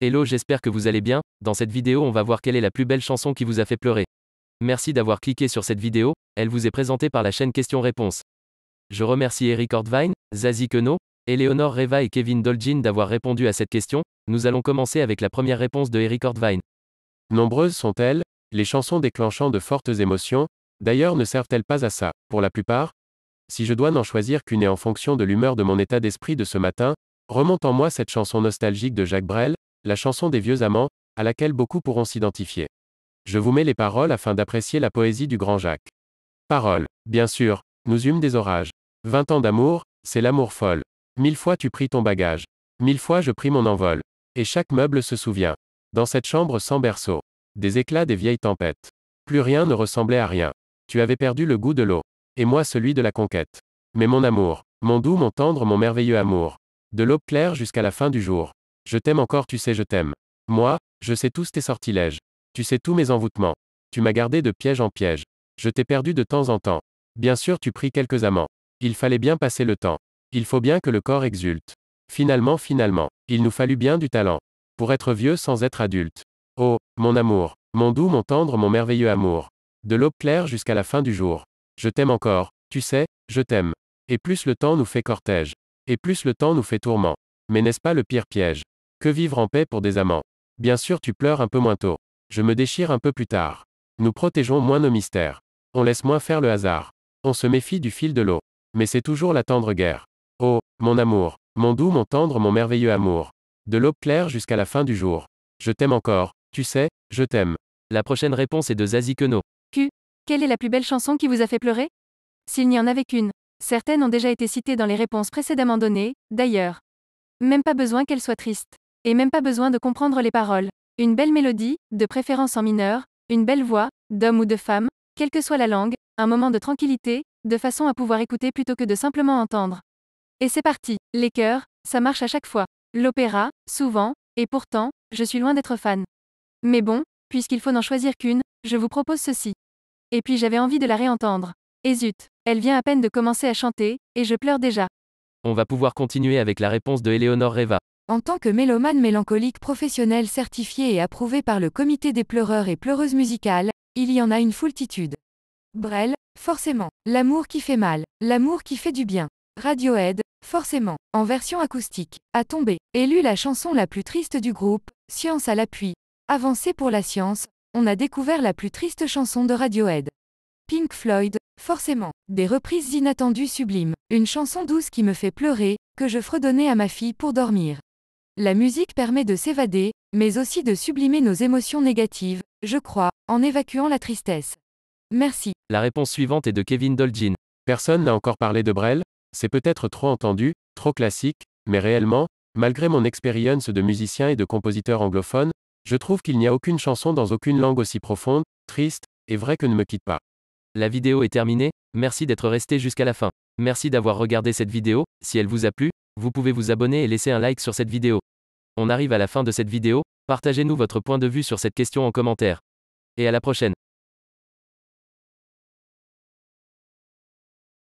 Hello j'espère que vous allez bien, dans cette vidéo on va voir quelle est la plus belle chanson qui vous a fait pleurer. Merci d'avoir cliqué sur cette vidéo, elle vous est présentée par la chaîne Questions-Réponses. Je remercie Eric Ordvine, Zazie Queneau, Eleonore Reva et Kevin Dolgin d'avoir répondu à cette question, nous allons commencer avec la première réponse de Eric Ordvine. Nombreuses sont-elles, les chansons déclenchant de fortes émotions, d'ailleurs ne servent-elles pas à ça, pour la plupart Si je dois n'en choisir qu'une et en fonction de l'humeur de mon état d'esprit de ce matin, remonte en moi cette chanson nostalgique de Jacques Brel, la chanson des vieux amants, à laquelle beaucoup pourront s'identifier. Je vous mets les paroles afin d'apprécier la poésie du grand Jacques. Paroles. Bien sûr, nous eûmes des orages. Vingt ans d'amour, c'est l'amour folle. Mille fois tu pris ton bagage. Mille fois je pris mon envol. Et chaque meuble se souvient. Dans cette chambre sans berceau. Des éclats des vieilles tempêtes. Plus rien ne ressemblait à rien. Tu avais perdu le goût de l'eau. Et moi celui de la conquête. Mais mon amour, mon doux, mon tendre, mon merveilleux amour. De l'aube claire jusqu'à la fin du jour. Je t'aime encore, tu sais, je t'aime. Moi, je sais tous tes sortilèges. Tu sais tous mes envoûtements. Tu m'as gardé de piège en piège. Je t'ai perdu de temps en temps. Bien sûr, tu pris quelques amants. Il fallait bien passer le temps. Il faut bien que le corps exulte. Finalement, finalement, il nous fallut bien du talent. Pour être vieux sans être adulte. Oh, mon amour, mon doux, mon tendre, mon merveilleux amour. De l'aube claire jusqu'à la fin du jour. Je t'aime encore, tu sais, je t'aime. Et plus le temps nous fait cortège. Et plus le temps nous fait tourment. Mais n'est-ce pas le pire piège que vivre en paix pour des amants. Bien sûr tu pleures un peu moins tôt. Je me déchire un peu plus tard. Nous protégeons moins nos mystères. On laisse moins faire le hasard. On se méfie du fil de l'eau. Mais c'est toujours la tendre guerre. Oh, mon amour, mon doux, mon tendre, mon merveilleux amour. De l'aube claire jusqu'à la fin du jour. Je t'aime encore, tu sais, je t'aime. La prochaine réponse est de Zazie Queneau. Q. Quelle est la plus belle chanson qui vous a fait pleurer S'il n'y en avait qu'une. Certaines ont déjà été citées dans les réponses précédemment données, d'ailleurs. Même pas besoin qu'elles soient tristes. Et même pas besoin de comprendre les paroles. Une belle mélodie, de préférence en mineur, une belle voix, d'homme ou de femme, quelle que soit la langue, un moment de tranquillité, de façon à pouvoir écouter plutôt que de simplement entendre. Et c'est parti, les chœurs, ça marche à chaque fois. L'opéra, souvent, et pourtant, je suis loin d'être fan. Mais bon, puisqu'il faut n'en choisir qu'une, je vous propose ceci. Et puis j'avais envie de la réentendre. Et zut, elle vient à peine de commencer à chanter, et je pleure déjà. On va pouvoir continuer avec la réponse de Eleonore Reva. En tant que mélomane mélancolique professionnel certifié et approuvé par le comité des pleureurs et pleureuses musicales, il y en a une foultitude. Brel, forcément. L'amour qui fait mal, l'amour qui fait du bien. Radiohead, forcément. En version acoustique, a tombé. Élu la chanson la plus triste du groupe, Science à l'appui. Avancé pour la science, on a découvert la plus triste chanson de Radiohead. Pink Floyd, forcément. Des reprises inattendues sublimes. Une chanson douce qui me fait pleurer, que je fredonnais à ma fille pour dormir. La musique permet de s'évader, mais aussi de sublimer nos émotions négatives, je crois, en évacuant la tristesse. Merci. La réponse suivante est de Kevin Dolgin. Personne n'a encore parlé de Brel, c'est peut-être trop entendu, trop classique, mais réellement, malgré mon expérience de musicien et de compositeur anglophone, je trouve qu'il n'y a aucune chanson dans aucune langue aussi profonde, triste, et vraie que ne me quitte pas. La vidéo est terminée, merci d'être resté jusqu'à la fin. Merci d'avoir regardé cette vidéo, si elle vous a plu, vous pouvez vous abonner et laisser un like sur cette vidéo. On arrive à la fin de cette vidéo, partagez-nous votre point de vue sur cette question en commentaire. Et à la prochaine.